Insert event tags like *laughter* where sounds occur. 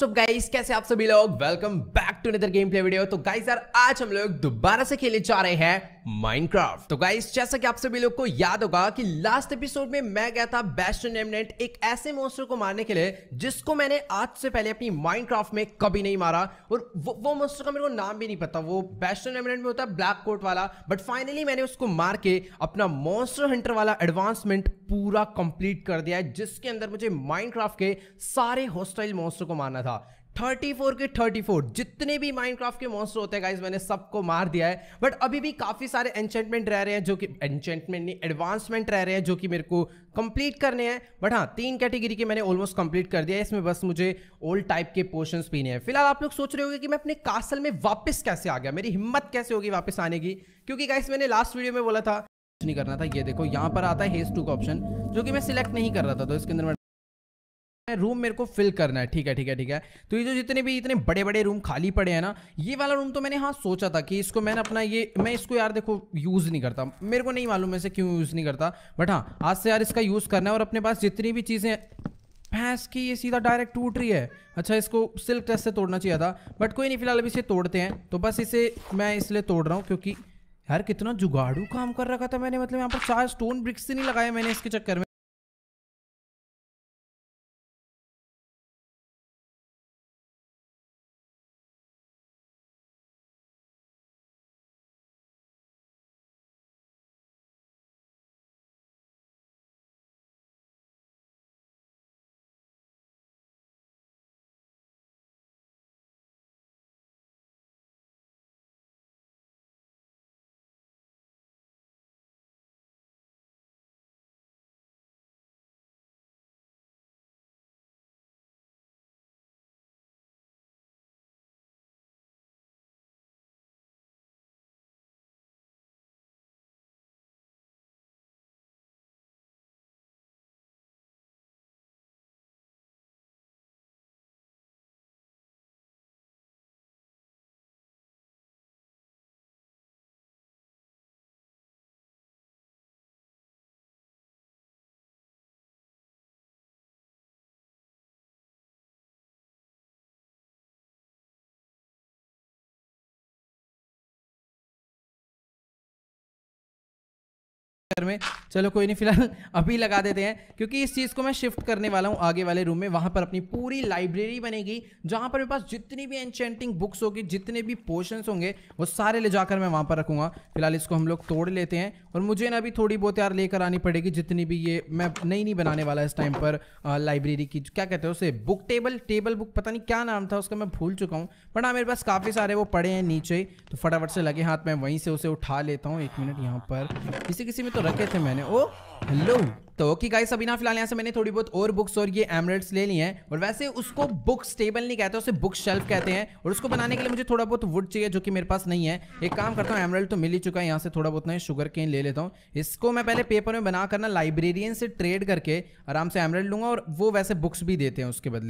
सब गाइस कैसे आप सभी लोग welcome back to another game play video तो गाइस यार आज हम लोग दोबारा से खेलने जा रहे हैं माइनक्राफ्ट तो गाइस जैसा कि आप सभी लोग को याद होगा कि लास्ट एपिसोड में मैं गया था बेस्टन एमनेट एक ऐसे मोस्टर को मारने के लिए जिसको मैंने आज से पहले अपनी माइनक्राफ्ट में कभी नहीं मारा और वो, वो मोस्टर का मेरे को नाम भी नहीं पता वो बेस्टन एमनेट में होता है ब्लैक कोट वाला बट फाइनली मैंने उसको मार के अपना मॉन्स्टर हंटर वाला एडवांसमेंट पूरा कंप्लीट कर दिया है जिसके अंदर मुझे माइनक्राफ्ट के सारे हॉस्टाइल मॉन्स्टर को मारना था 34 के 34 जितने भी माइनक्राफ्ट के मॉन्स्टर होते हैं गाइज मैंने सबको मार दिया है बट अभी भी काफ़ी सारे एंचेंटमेंट रह रहे हैं जो कि एंचेंटमेंट नहीं एडवांसमेंट रह रहे हैं जो कि मेरे को कंप्लीट करने हैं बट हाँ तीन कैटेगरी के मैंने ऑलमोस्ट कंप्लीट कर दिया है इसमें बस मुझे ओल्ड टाइप के पोर्शन पीने हैं फिलहाल आप लोग सोच रहे होगे कि मैं अपने कासल में वापस कैसे आ गया मेरी हिम्मत कैसे होगी वापस आने की क्योंकि गाइस मैंने लास्ट वीडियो में बोला था कुछ नहीं करना था ये देखो यहाँ पर आता है हेज टू का ऑप्शन जो कि मैं सिलेक्ट नहीं कर रहा था तो इसके अंदर रूम मेरे को फिल करना है ठीक है ठीक है ठीक है तो ये जो जितने भी इतने बड़े बड़े रूम खाली पड़े हैं ना ये वाला रूम तो मैंने हाँ सोचा था कि इसको मैंने अपना ये मैं इसको यार देखो यूज़ नहीं करता मेरे को नहीं मालूम ऐसे क्यों यूज़ नहीं करता बट हाँ आज से यार इसका यूज़ करना है और अपने पास जितनी भी चीज़ें भैंस की ये सीधा डायरेक्ट टूट रही है अच्छा इसको सिल्क टेस्ट से तोड़ना चाहिए था बट कोई नहीं फिलहाल अभी इसे तोड़ते हैं तो बस इसे मैं इसलिए तोड़ रहा हूँ क्योंकि यार कितना जुगाड़ू काम कर रखा था मैंने मतलब यहाँ पर चार स्टोन ब्रिक्स नहीं लगाया मैंने इसके चक्कर में घर में चलो कोई नहीं फिलहाल *laughs* अभी लगा देते हैं क्योंकि इस चीज़ को मैं शिफ्ट करने वाला हूँ आगे वाले रूम में वहां पर अपनी पूरी लाइब्रेरी बनेगी जहां पर मेरे पास जितनी भी एनचेंटिंग बुक्स होगी जितने भी पोर्शंस होंगे वो सारे ले जाकर मैं वहां पर रखूंगा फिलहाल इसको हम लोग तोड़ लेते हैं और मुझे ना अभी थोड़ी बहुत यार लेकर आनी पड़ेगी जितनी भी ये मैं नई नहीं बनाने वाला इस टाइम पर लाइब्रेरी की क्या कहते हैं उसे बुक टेबल टेबल बुक पता नहीं क्या नाम था उसका मैं भूल चुका हूँ बट हाँ मेरे पास काफ़ी सारे वो पड़े हैं नीचे तो फटाफट से लगे हाथ में वहीं से उसे उठा लेता हूँ एक मिनट यहाँ पर किसी किसी में तो तो रखे थे मैंने ओ हेलो तो ओके गाइस अभी ना फिलहाल यहाँ से मैंने थोड़ी बहुत और बुक्स और ये एमरेट्स ले ली हैं और वैसे उसको बुक्स टेबल नहीं कहते उसे बुक शेल्फ कहते हैं और उसको बनाने के लिए मुझे थोड़ा बहुत वुड चाहिए जो कि मेरे पास नहीं है एक काम करता हूँ एमरेल्ड तो मिल ही चुका है यहाँ से थोड़ा बहुत ना शुगर केन ले लेता हूँ इसको मैं पहले पेपर में बना करना लाइब्रेरियन से ट्रेड करके आराम से एमरेल्ड लूंगा और वो वैसे बुक्स भी देते हैं उसके बदले